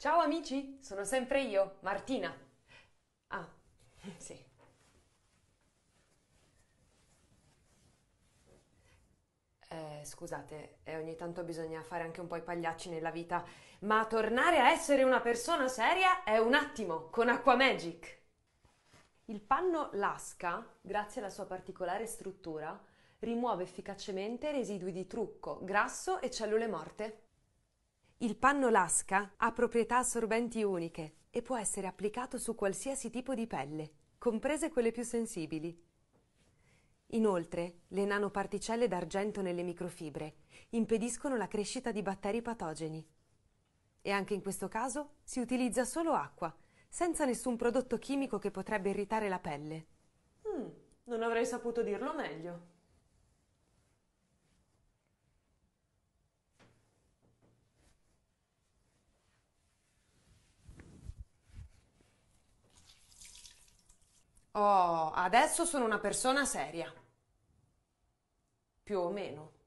Ciao amici, sono sempre io, Martina. Ah, sì. Eh, scusate, eh, ogni tanto bisogna fare anche un po' i pagliacci nella vita, ma tornare a essere una persona seria è un attimo con Aquamagic. Il panno Lasca, grazie alla sua particolare struttura, rimuove efficacemente residui di trucco, grasso e cellule morte. Il panno lasca ha proprietà assorbenti uniche e può essere applicato su qualsiasi tipo di pelle, comprese quelle più sensibili. Inoltre, le nanoparticelle d'argento nelle microfibre impediscono la crescita di batteri patogeni. E anche in questo caso si utilizza solo acqua, senza nessun prodotto chimico che potrebbe irritare la pelle. Mm, non avrei saputo dirlo meglio. Oh, adesso sono una persona seria. Più o meno.